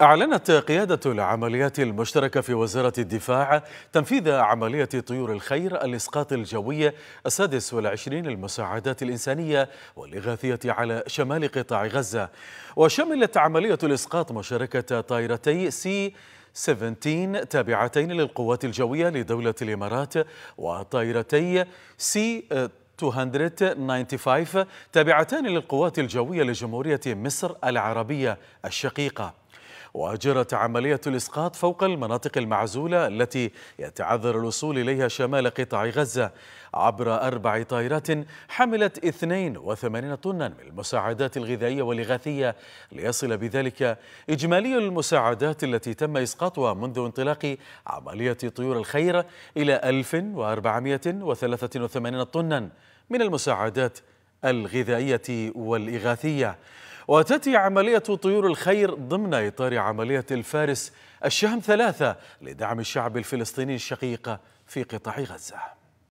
أعلنت قيادة العمليات المشتركة في وزارة الدفاع تنفيذ عملية طيور الخير الإسقاط الجوية السادس والعشرين للمساعدات الإنسانية والإغاثية على شمال قطاع غزة وشملت عملية الإسقاط مشاركة طائرتي سي 17 تابعتين للقوات الجوية لدولة الإمارات وطائرتي سي 295 تابعتان للقوات الجوية لجمهورية مصر العربية الشقيقة وجرت عملية الإسقاط فوق المناطق المعزولة التي يتعذر الوصول إليها شمال قطاع غزة عبر أربع طائرات حملت 82 طنا من المساعدات الغذائية والإغاثية ليصل بذلك إجمالي المساعدات التي تم إسقاطها منذ انطلاق عملية طيور الخير إلى 1483 طنا من المساعدات الغذائية والإغاثية وتأتي عملية طيور الخير ضمن إطار عملية الفارس الشهم ثلاثة لدعم الشعب الفلسطيني الشقيق في قطاع غزة